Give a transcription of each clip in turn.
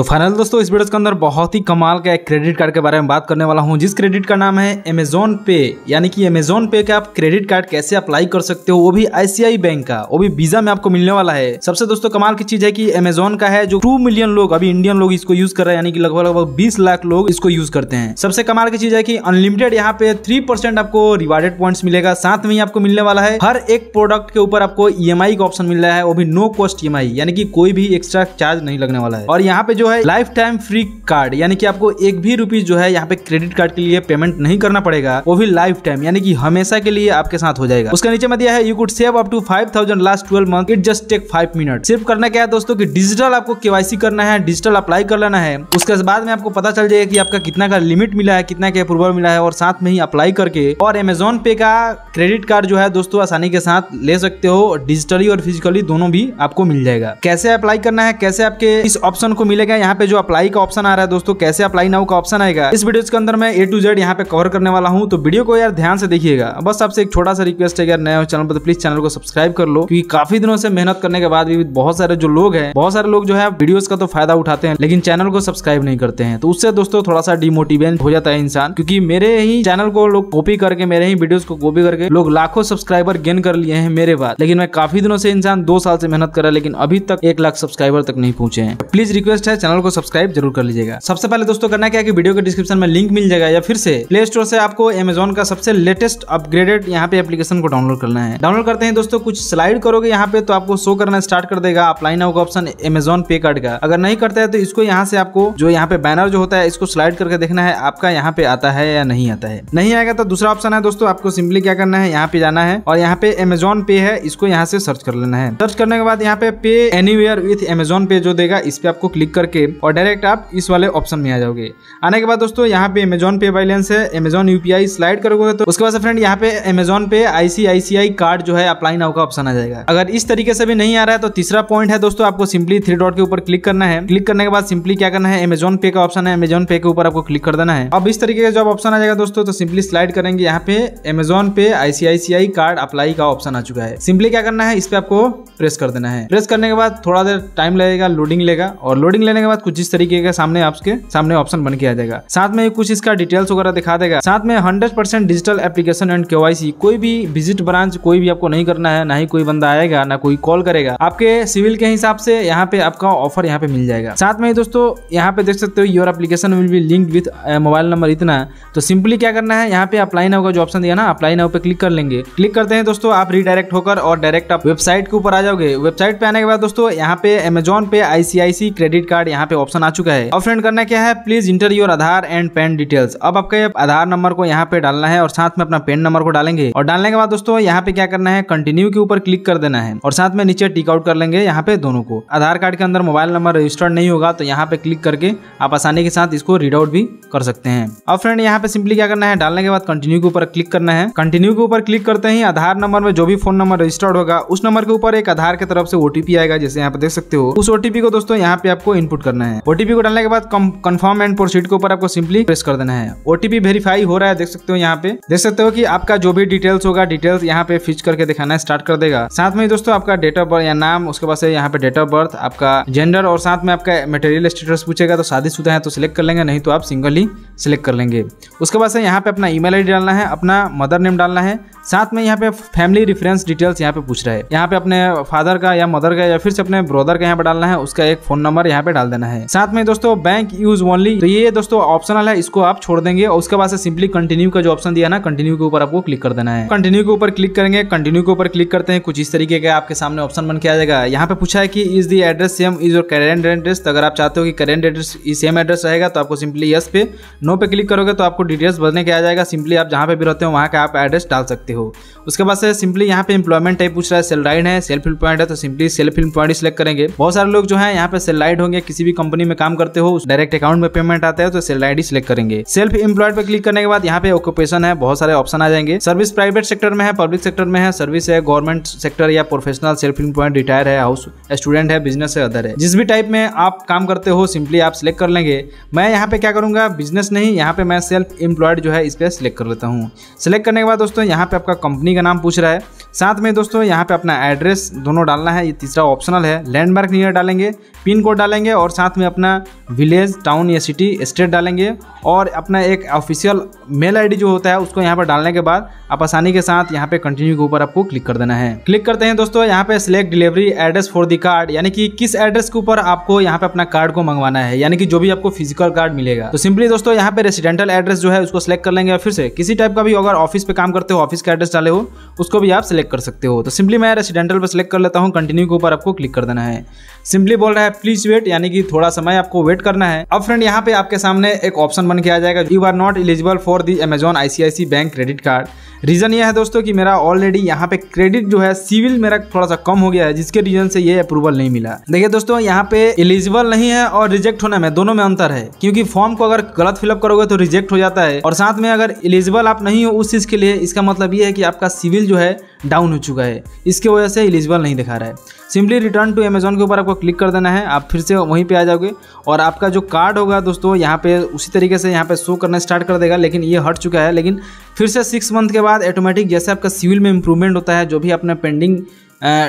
तो फाइनल दोस्तों इस वीडियो के अंदर बहुत ही कमाल का एक क्रेडिट कार्ड के बारे में बात करने वाला हूँ जिस क्रेडिट का नाम है अमेजोन पे यानी कि अमेजोन पे का आप क्रेडिट कार्ड कैसे अप्लाई कर सकते हो वो भी आईसीआई बैंक का वो भी वीजा में आपको मिलने वाला है सबसे दोस्तों कमाल की चीज है की अमेजोन का है जो टू मिलियन लोग अभी इंडियन लोग इसको यूज कर रहे हैं यानी कि लगभग लगभग बीस लाख लोग इसको यूज करते हैं सबसे कमाल की चीज है की अनलिमिटेड यहाँ पे थ्री आपको रिवार्डेड पॉइंट मिलेगा साथ में ही आपको मिलने वाला है हर एक प्रोडक्ट के ऊपर आपको ई e का ऑप्शन मिल रहा है वो भी नो कॉस्ट ई यानी कि कोई भी एक्स्ट्रा चार्ज नहीं लगने वाला है और यहाँ पे जो है लाइफ टाइम फ्री कार्ड यानी कि आपको एक भी रुपीज जो है यहाँ पे क्रेडिट कार्ड के लिए पेमेंट नहीं करना पड़ेगा वो भी लाइफ टाइम यानी कि हमेशा के लिए आपके साथ हो जाएगा उसके नीचे में दिया है you could save up to five thousand last twelve month it just take five minute सिर्फ करना क्या है दोस्तों की डिजिटल आपको केवाईसी करना है डिजिटल अप्लाई कर लेना है उसके बाद में आपको पता चल जाएगा की आपका कितना का लिमिट मिला है कितना का अप्रूवल मिला है और साथ में ही अप्लाई करके और अमेजोन पे का क्रेडिट कार्ड जो है दोस्तों आसानी के साथ ले सकते हो डिजिटली और फिजिकली दोनों भी आपको मिल जाएगा कैसे अप्लाई करना है कैसे आपके इस ऑप्शन को मिलेगा यहाँ पे जो अप्लाई का ऑप्शन आ रहा है दोस्तों कैसे अप्लाई नाउ का ऑप्शन आएगा इस वीडियो के अंदर मैं ए टू जेड यहाँ पे कवर करने वाला हूँ तो वीडियो को यार ध्यान से देखिएगा बस आपसे एक छोटा सा रिक्वेस्ट है यार नया चैनल पर प्लीज तो चैनल को सब्सक्राइब कर लो क्योंकि काफी दिनों से मेहनत करने के बाद भी बहुत सारे जो लोग हैं बहुत सारे लोग जो है वीडियो का तो फायदा उठाते हैं लेकिन चैनल को सब्सक्राइब नहीं करते हैं तो उससे दोस्तों थोड़ा सा डिमोटिवेट हो जाता है इंसान क्योंकि मेरे ही चैनल को लोग कॉपी करके मेरे ही वीडियो को कॉपी करके लोग लाखों सब्सक्राइबर गेन कर लिए हैं मेरे बाद लेकिन मैं काफी दिनों से इंसान दो साल से मेहनत कर है लेकिन अभी तक एक लाख सब्सक्राइबर तक नहीं पहुंचे हैं प्लीज रिक्वेस्ट है चैनल को सब्सक्राइब जरूर कर लीजिएगा सबसे पहले दोस्तों करना क्या कि वीडियो के डिस्क्रिप्शन में लिंक मिल जाएगा या फिर से प्ले स्टोर से आपको अमेजोन का सबसे लेटेस्ट अपग्रेडेड यहाँ पे एप्लीकेशन को डाउनलोड करना है डाउनलोड करते हैं दोस्तों कुछ स्लाइड करोगे यहाँ पे तो आपको शो करना स्टार्ट कर देगा अपलाइन होगा ऑप्शन अमेजोन पे कार्ड का अगर नहीं करता है तो इसको यहाँ से आपको जो यहाँ पे बैनर जो होता है इसको स्लाइड करके देखना है आपका यहाँ पे आता है या नहीं आता है नहीं आएगा तो दूसरा ऑप्शन है दोस्तों आपको सिंपली क्या करना है यहाँ पे जाना है और यहाँ पे एमेजोन पे है इसको यहाँ से सर्च कर लेना है सर्च करने के बाद यहाँ पे पे एनी विथ एमेजोन पे जो देगा इस पे आपको क्लिक करके करके और डायरेक्ट आप इस वाले ऑप्शन में आ जाओगे आने के बाद दोस्तों यहाँ पे अमेजोन पे बैलेंस है अमेजोन यूपीआई स्लाइड करोगे तो उसके बाद फ्रेंड यहाँ पे अमेजोन पे आईसीआईसीआई कार्ड जो है अप्लाई नाउ का ऑप्शन आ जाएगा अगर इस तरीके से भी नहीं आ रहा है तो तीसरा पॉइंट है दोस्तों आपको सिंपली थ्री डॉट के ऊपर क्लिक करना है क्लिक करने के बाद सिंपली क्या करना है अमेजोन पे का ऑप्शन है अमेजोन पे के ऊपर आपको क्लिक कर देना है अब इस तरीके का जब ऑप्शन आ जाएगा दोस्तों तो सिंपली स्लाइड करेंगे यहाँ पे अमेजोन पे आईसीआईसीआई कार्ड अप्लाई का ऑप्शन आ चुका है सिंपली क्या करना है इस पे आपको प्रेस कर देना है प्रेस करने के बाद थोड़ा देर टाइम लगेगा लोडिंग लेगा और लोडिंग लेने करने के बाद कुछ इस तरीके का सामने आपके सामने ऑप्शन बन के आ जाएगा साथ में कुछ इसका डिटेल्स वगैरह दिखा देगा साथ में हंड्रेड डिजिटल एप्लीकेशन एंड के कोई भी विजिट ब्रांच कोई भी आपको नहीं करना है ना ही कोई बंदा आएगा ना कोई कॉल करेगा आपके सिविल के हिसाब से यहाँ पे आपका ऑफर यहाँ पे मिल जाएगा साथ में दोस्तों यहाँ पे देख सकते हो your application will be link with mobile number इतना तो सिंपली क्या करना है यहाँ पे अप्लाई नाउ का जो ऑप्शन दिया ना अप्लाई नाउ पे क्लिक कर लेंगे क्लिक करते हैं दोस्तों आप रिडायरेक्ट होकर और डायरेक्ट आप वेबसाइट के ऊपर आ जाओगे वेबसाइट पे आने के बाद दोस्तों यहाँ पे अमेजोन पे आईसीआईसी क्रेडिट कार्ड यहाँ पे ऑप्शन आ चुका है अब फ्रेंड करना क्या है please enter your Aadhaar and PAN details अब आपके आधार नंबर को यहाँ पे डालना है और साथ में अपना पेन नंबर को डालेंगे और डालने के बाद दोस्तों यहाँ पे क्या करना है कंटिन्यू के ऊपर क्लिक कर देना है और साथ में नीचे टिकआउट कर लेंगे यहाँ पे दोनों को आधार कार्ड के अंदर मोबाइल नंबर रजिस्टर्ड नहीं होगा तो यहाँ पे क्लिक करके आप आसानी के साथ इसको रीड आउट भी कर सकते हैं अब फ्रेंड यहाँ पे सिंपली क्या करना है डालने के बाद कंटिन्यू के ऊपर क्लिक करना है कंटिन्यू के ऊपर क्लिक करते ही आधार नंबर में जो भी फोन नंबर रजिस्टर्ड होगा उस नंबर के ऊपर एक आधार की तरफ से ओटीपी आएगा जैसे यहाँ पे देख सकते हो उस ओटीपी को दोस्तों यहाँ पे आपको इनपुट इनपुट करना है ओटीपी को डालने के बाद कंफर्म एंड प्रोसीड के ऊपर आपको सिंपली प्रेस कर देना है ओटीपी वेरीफाई हो रहा है देख सकते हो यहाँ पे देख सकते हो कि आपका जो भी डिटेल्स होगा डिटेल्स यहाँ पे फिच करके दिखाना स्टार्ट कर देगा साथ में दोस्तों आपका डेट ऑफ बर्थ या नाम उसके पास यहाँ पे डेट ऑफ बर्थ आपका जेंडर और साथ में आपका मटेरियल स्टेटस पूछेगा तो शादी शुदा है तो सिलेक्ट कर लेंगे नहीं तो आप सिंगल ही सिलेक्ट कर लेंगे उसके बाद यहाँ पे अपना ईमेल आईडी डालना है अपना मदर नेम डालना है साथ में यहाँ पे फैमिली रिफरेंस डिटेल्स यहाँ पे पूछ रहा है यहाँ पे अपने फादर का या मदर का या फिर से अपने ब्रदर का यहाँ पे डालना है उसका एक फोन नंबर यहाँ पे डाल देना है साथ में दोस्तों बैंक यूज ओनली तो ये दोस्तों ऑप्शनल है इसको आप छोड़ देंगे और उसके बाद सिंपली कंटिन्यू का जो ऑप्शन दिया ना कंटिन्यू के ऊपर आपको क्लिक कर देना है कंटिन्यू के ऊपर क्लिक करेंगे कंटिन्यू के ऊपर क्लिक करते हैं कुछ इस तरीके का आपके सामने ऑप्शन बन के आ जाएगा यहाँ पे पूछा है कि is the address same is और करेंट एड्रेस तो अगर आप चाहते हो कि करेंट एड्रेस सेम एड्रेस रहेगा तो आपको सिंपली यस पे नो पे क्लिक करोगे तो आपको डिटेल्स भरने के आ जाएगा सिंपली आप जहाँ पे भी रहते हो वहाँ का आप एड्रेस डाल सकते हो उसके बाद सिंपली यहाँ पे इंप्लॉयमेंट टाइप पूछ रहा है सेलराइड है सेल्फ एम्प्लॉयड है तो सिंपली सेल्फ एम्प्लॉयड सेलेक्ट करेंगे बहुत सारे लोग जो है यहाँ पे सेलराइड होंगे किसी किसी भी कंपनी में काम करते हो डायरेक्ट अकाउंट में पेमेंट आता है तो सेल आई सिलेक्ट करेंगे सेल्फ एम्प्लॉयड पे क्लिक करने के बाद यहाँ पे ऑक्यूपेशन है बहुत सारे ऑप्शन आ जाएंगे सर्विस प्राइवेट सेक्टर में है पब्लिक सेक्टर में है सर्विस है गवर्नमेंट सेक्टर या प्रोफेशनल सेल्फ एम्प्लॉयड रिटायर है हाउस स्टूडेंट है बिजनेस है अदर है जिस भी टाइप में आप काम करते हो सिंपली आप सिलेक्ट कर लेंगे मैं यहाँ पे क्या करूंगा बिजनेस नहीं यहाँ पे मैं सेल्फ एम्प्लॉयड जो है इस पर सिलेक्ट कर लेता हूँ सिलेक्ट करने के बाद दोस्तों यहाँ पे आपका कंपनी का नाम पूछ रहा है साथ में दोस्तों यहाँ पे अपना एड्रेस दोनों डालना है ये तीसरा ऑप्शनल है लैंडमार्क नियर डालेंगे पिन कोड डालेंगे और और साथ में अपना विलेज टाउन या सिटी स्टेट डालेंगे और अपना एक ऑफिशियल मेल आईडी जो होता है उसको यहाँ पर डालने के बाद आप आसानी के साथ यहाँ पे कंटिन्यू के ऊपर आपको क्लिक कर देना है क्लिक करते हैं दोस्तों यहाँ पे select delivery address for the card यानी कि किस एड्रेस के ऊपर आपको यहाँ पे अपना कार्ड को मंगवाना है यानी कि जो भी आपको फिजिकल कार्ड मिलेगा तो सिंपली दोस्तों यहाँ पे रेसिडेंटल एड्रेस जो है उसको सिलेक्ट कर लेंगे और फिर से किसी टाइप का भी अगर ऑफिस पे काम करते हो ऑफिस का एड्रेस डाले हो उसको भी आप सिलेक्ट कर सकते हो तो सिंपली मैं रेसिडेंटल पर सिलेक्ट कर लेता हूँ कंटिन्यू के ऊपर आपको क्लिक कर देना है सिंपली बोल रहा है प्लीज वेट यानी कि थोड़ा समय आपको वेट करना है अब फ्रेंड यहाँ पे आपके सामने एक ऑप्शन बन के आ जाएगा you are not eligible for the Amazon ICICI bank credit card reason ये है दोस्तों कि मेरा ऑलरेडी यहाँ पे क्रेडिट जो है सिविल मेरा थोड़ा सा कम हो गया है जिसके रीजन से ये अप्रूवल नहीं मिला देखिए दोस्तों यहाँ पे एलिजिबल नहीं है और रिजेक्ट होने में दोनों में अंतर है क्योंकि फॉर्म को अगर गलत फिलअप करोगे तो रिजेक्ट हो जाता है और साथ में अगर एलिजिबल आप नहीं हो उस चीज के लिए इसका मतलब ये है कि आपका सिविल जो है डाउन हो चुका है इसके वजह से एलिजिबल नहीं दिखा रहा है सिंपली रिटर्न टू अमेजोन के ऊपर आपको क्लिक कर देना है आप फिर से वहीं पे आ जाओगे और आपका जो कार्ड होगा दोस्तों यहाँ पे उसी तरीके से यहाँ पे शो करना स्टार्ट कर देगा लेकिन ये हट चुका है लेकिन फिर से सिक्स मंथ के बाद ऑटोमेटिक जैसे आपका सिविल में इंप्रूवमेंट होता है जो भी आपने पेंडिंग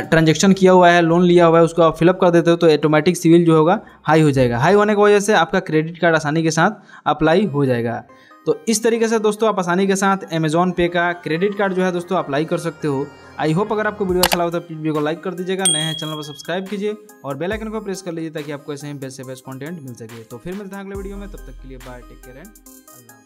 ट्रांजेक्शन किया हुआ है लोन लिया हुआ है उसको आप फिलअप कर देते हो तो ऑटोमेटिक सिविल जो होगा हाई हो जाएगा हाई होने की वजह से आपका क्रेडिट कार्ड आसानी के साथ अप्लाई हो जाएगा तो इस तरीके से दोस्तों आप आसानी के साथ अमेजोन पे का क्रेडिट कार्ड जो है दोस्तों अप्लाई कर सकते हो आई होप अगर आपको वीडियो अच्छा लगा तो वीडियो को लाइक कर दीजिएगा नए हैं चैनल को सब्सक्राइब कीजिए और बेल आइकन को प्रेस कर लीजिए ताकि आपको ऐसे ही बेस्ट से बेस्ट कंटेंट मिल सके तो फिर मिलते हैं अगले वीडियो में तब तक के लिए bye take care and Allah